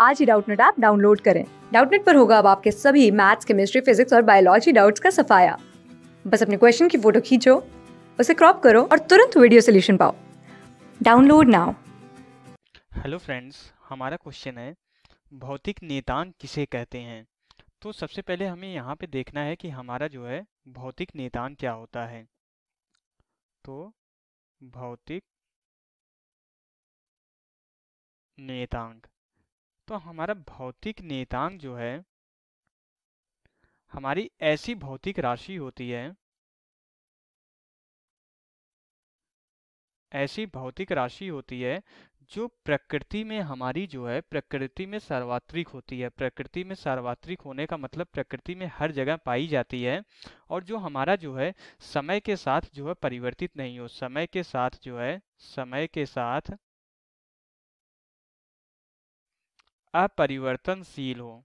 आज ही Doubtnut app download करें डाउटनेट पर होगा अब आपके सभी मैथ्स केमिस्ट्री फिजिक्स और बायोलॉजी डाउट्स का सफाया बस अपने क्वेश्चन की फोटो खींचो उसे क्रॉप करो और तुरंत वीडियो सोल्यूशन पाओ डाउनलोड नाउ हेलो फ्रेंड्स हमारा क्वेश्चन है भौतिक नेतान किसे कहते हैं तो सबसे पहले हमें यहाँ पे देखना है कि हमारा जो है भौतिक नेतान क्या होता है तो भौतिक नेतांक तो हमारा भौतिक नेतांग जो है हमारी ऐसी भौतिक राशि होती है ऐसी भौतिक राशि होती है जो प्रकृति में हमारी जो है प्रकृति में सार्वत्रिक होती है प्रकृति में सार्वत्रिक होने का मतलब प्रकृति में हर जगह पाई जाती है और जो हमारा जो है समय के साथ जो है परिवर्तित नहीं हो समय के साथ जो है समय के साथ अपरिवर्तनशील हो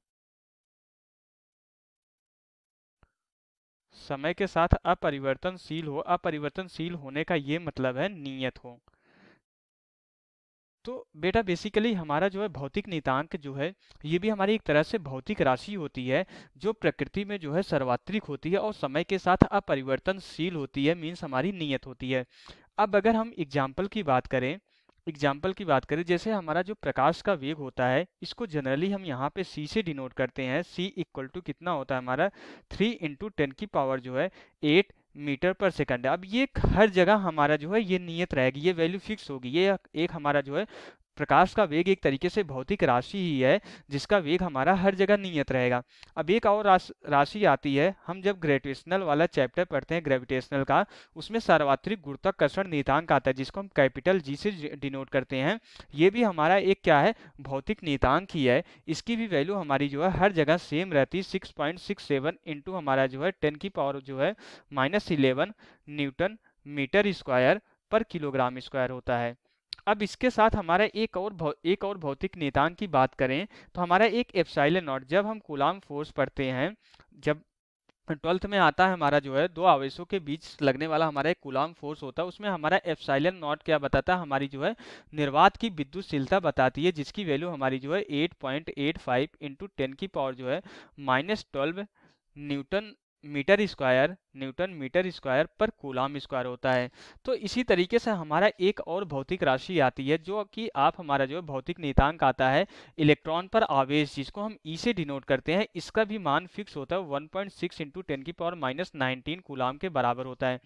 समय के साथ अपरिवर्तनशील हो अपरिवर्तनशील होने का ये मतलब है नियत हो तो बेटा बेसिकली हमारा जो है भौतिक नितांक जो है ये भी हमारी एक तरह से भौतिक राशि होती है जो प्रकृति में जो है सर्वात्रिक होती है और समय के साथ अपरिवर्तनशील होती है मीन्स हमारी नियत होती है अब अगर हम एग्जाम्पल की बात करें एग्जाम्पल की बात करें जैसे हमारा जो प्रकाश का वेग होता है इसको जनरली हम यहाँ पे सी से डिनोट करते हैं सी इक्वल टू कितना होता है हमारा थ्री इंटू टेन की पावर जो है एट मीटर पर सेकंड है अब ये हर जगह हमारा जो है ये नियत रहेगी ये वैल्यू फिक्स होगी ये एक हमारा जो है प्रकाश का वेग एक तरीके से भौतिक राशि ही है जिसका वेग हमारा हर जगह नियत रहेगा अब एक और राश, राशि आती है हम जब ग्रेविटेशनल वाला चैप्टर पढ़ते हैं ग्रेविटेशनल का उसमें सार्वत्रिक गुरुत्वाकर्षण नियतांक आता है जिसको हम कैपिटल जी से डिनोट करते हैं ये भी हमारा एक क्या है भौतिक नियतांक ही है इसकी भी वैल्यू हमारी जो है हर जगह सेम रहती है six point six seven into हमारा जो है टेन की पावर जो है minus eleven newton metre square पर किलोग्राम स्क्वायर होता है अब इसके साथ हमारा एक और एक और भौतिक नियतान की बात करें तो हमारा एक एप्साइलन नॉट जब हम कोलाम फोर्स पढ़ते हैं जब ट्वेल्थ में आता है हमारा जो है दो आवेशों के बीच लगने वाला हमारा एक गुलाम फोर्स होता है उसमें हमारा एफसाइलन नॉट क्या बताता है हमारी जो है निर्वात की विद्युतशीलता बताती है जिसकी वैल्यू हमारी जो है 8.85 point eight five into ten की पावर जो है minus twelve newton metre square newton metre square पर कोलाम स्क्वायर होता है तो इसी तरीके से हमारा एक और भौतिक राशि आती है जो कि आप हमारा जो भौतिक नेतांक आता है इलेक्ट्रॉन पर आवेश जिसको हम ई e से डिनोट करते हैं इसका भी मान फिक्स होता है 1.6 पॉइंट सिक्स इंटू टेन की पावर माइनस नाइनटीन कोलाम के बराबर होता है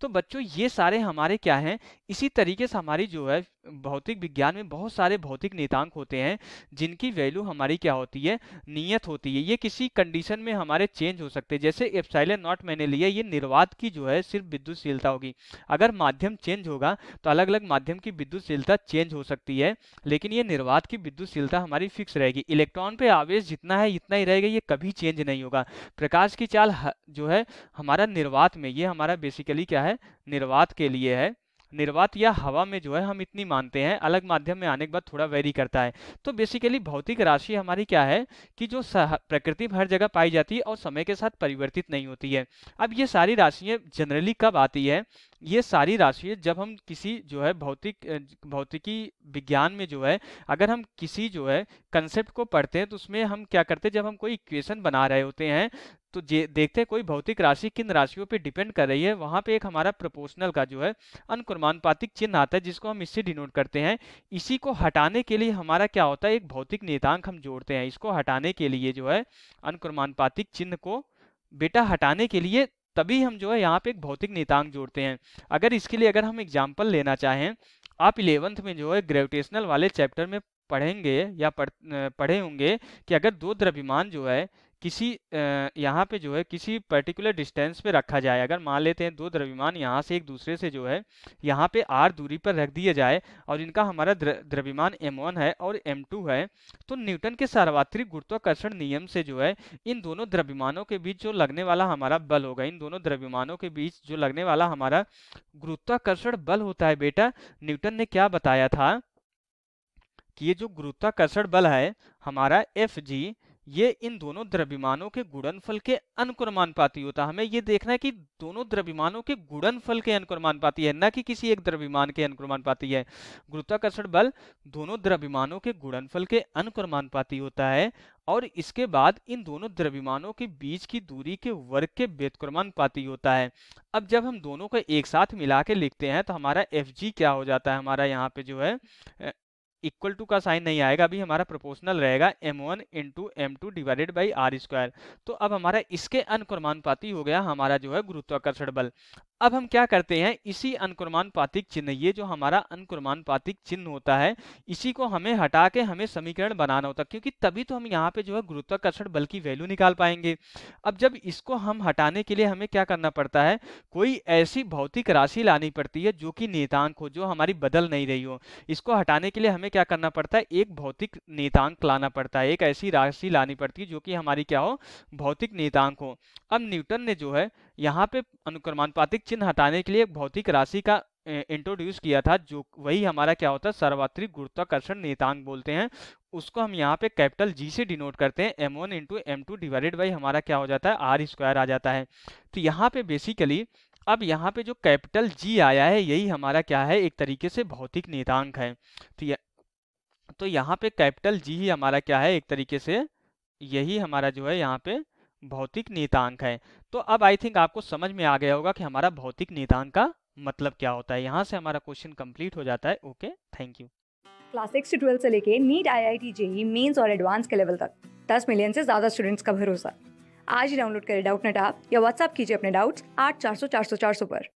तो बच्चों ये सारे हमारे क्या हैं इसी तरीके से हमारी जो है भौतिक विज्ञान में बहुत सारे भौतिक नेतांक होते हैं जिनकी वैल्यू हमारी क्या होती है नियत होती है ये किसी कंडीशन में हमारे चेंज हो सकते हैं जैसे एप्साइलन नॉट मैंने लिया ये निर्वात की जो है सिर्फ विद्युतशीलता होगी अगर माध्यम चेंज होगा तो अलग अलग माध्यम की विद्युतशीलता चेंज हो सकती है लेकिन ये निर्वात की विद्युतशीलता हमारी फिक्स रहेगी इलेक्ट्रॉन पर आवेश जितना है इतना ही रहेगा ये कभी चेंज नहीं होगा प्रकाश की चाल जो है हमारा निर्वात में ये हमारा बेसिकली क्या है निर्वात के लिए है निर्वात या हवा में जो है हम इतनी मानते हैं अलग माध्यम में आने के बाद थोड़ा वेरी करता है तो बेसिकली भौतिक राशि हमारी क्या है कि जो प्रकृति में हर जगह पाई जाती है और समय के साथ परिवर्तित नहीं होती है अब ये सारी राशियाँ जनरली कब आती है ये सारी राशियाँ जब हम किसी जो है भौतिक भौतिकी विज्ञान में जो है अगर हम किसी जो है कंसेप्ट को पढ़ते हैं तो उसमें हम क्या करते हैं जब हम कोई इक्वेशन बना रहे होते हैं तो देखते हैं कोई भौतिक राशि किन राशियों पे डिपेंड कर रही है वहां पे एक हमारा प्रोपोर्शनल का जो है अनक्रमानुपातिक चिन्ह आता है जिसको हम इससे डिनोट करते हैं इसी को हटाने के लिए हमारा क्या होता है एक भौतिक नेतांक हम जोड़ते हैं इसको हटाने के लिए जो है अनक्रमानुपातिक चिन्ह को बेटा हटाने के लिए तभी हम जो है यहाँ पे एक भौतिक नेतांक जोड़ते हैं अगर इसके लिए अगर हम एग्जाम्पल लेना चाहें आप इलेवंथ में जो है ग्रेविटेशनल वाले चैप्टर में पढ़ेंगे या पढ़ पढ़े होंगे कि अगर दो द्रव्यमान जो है किसी यहाँ पे जो है किसी पर्टिकुलर डिस्टेंस पे रखा जाए अगर मान लेते हैं दो द्रव्यमान यहाँ से एक दूसरे से जो है यहाँ पे आर दूरी पर रख दिया जाए और इनका हमारा द्र, द्रव्यमान m1 है और m2 है तो न्यूटन के सार्वत्रिक गुरुत्वाकर्षण नियम से जो है इन दोनों द्रव्यमानों के बीच जो लगने वाला हमारा बल होगा इन दोनों द्रव्यमानों के बीच जो लगने वाला हमारा गुरुत्वाकर्षण बल होता है बेटा न्यूटन ने क्या बताया था कि ये जो गुरुत्वाकर्षण बल है हमारा एफ जी ये इन दोनों द्रव्यमानों के गुणनफल के अनुक्रमानुपाती होता है हमें ये देखना है कि दोनों द्रव्यमानों के गुणनफल के अनुक्रमानुपाती है न कि किसी एक द्रव्यमान के अनुक्रमानुपाती है गुरुत्वाकर्षण बल दोनों द्रव्यमानों के गुणनफल के अनुक्रमानुपाती होता है और इसके बाद इन दोनों द्रव्यमानों के बीच की दूरी के वर्ग के व्यतक्रमानुपाती होता है अब जब हम दोनों को एक साथ मिला के लिखते हैं तो हमारा एफ जी क्या हो जाता है हमारा यहाँ पे जो है इक्वल टू का साइन नहीं आएगा अभी हमारा प्रोपोर्शनल रहेगा M one into M two divided by R square तो अब हमारा इसके अनुक्रमानुपाती हो गया हमारा जो है गुरुत्वाकर्षण बल अब हम क्या करते हैं इसी अनुक्रमानुपातिक चिन्ह ये जो हमारा अनुक्रमानुपातिक चिन्ह होता है इसी को हमें हटा के हमें समीकरण बनाना होता है क्योंकि तभी तो हम यहाँ पे जो है गुरुत्वाकर्षण बल की वैल्यू निकाल पाएंगे अब जब इसको हम हटाने के लिए हमें क्या करना पड़ता है कोई ऐसी भौतिक राशि लानी पड़ती है जो कि नेतांक हो जो हमारी बदल नहीं रही हो इसको हटाने के लिए हमें क्या करना पड़ता है एक भौतिक नेतांक लाना पड़ता है एक ऐसी राशि लानी पड़ती है जो कि हमारी क्या हो भौतिक नेतांक हो अब न्यूटन ने जो है यहाँ पे अनुक्रमानुपातिक चिन्ह हटाने के लिए एक भौतिक राशि का इंट्रोड्यूस किया था जो वही हमारा क्या होता है सर्वात्रिक गुरुत्वाकर्षण नेतांग बोलते हैं उसको हम यहाँ पे कैपिटल जी से डिनोट करते हैं M one into M two divided by हमारा क्या हो जाता है आर स्क्वायर आ जाता है तो यहाँ पे बेसिकली अब यहाँ पे जो कैपिटल जी आया है यही हमारा क्या है एक तरीके से भौतिक नेतांक है तो यह, तो यहाँ पे कैपिटल जी ही हमारा क्या है एक तरीके से यही हमारा जो है यहाँ पे भौतिक नियतांक है तो अब आई थिंक आपको समझ में आ गया होगा कि हमारा भौतिक नियतांक का मतलब क्या होता है यहाँ से हमारा क्वेश्चन कंप्लीट हो जाता है okay thank you class six से ट्वेल्थ से लेके NEET I I T JEE mains और एडवांस के लेवल तक दस मिलियन से ज़्यादा स्टूडेंट्स का भरोसा आज ही डाउनलोड करें डाउट नेट आप या व्हाट्सअप कीजिए अपने डाउट्स आठ चार सौ चार सौ चार सौ पर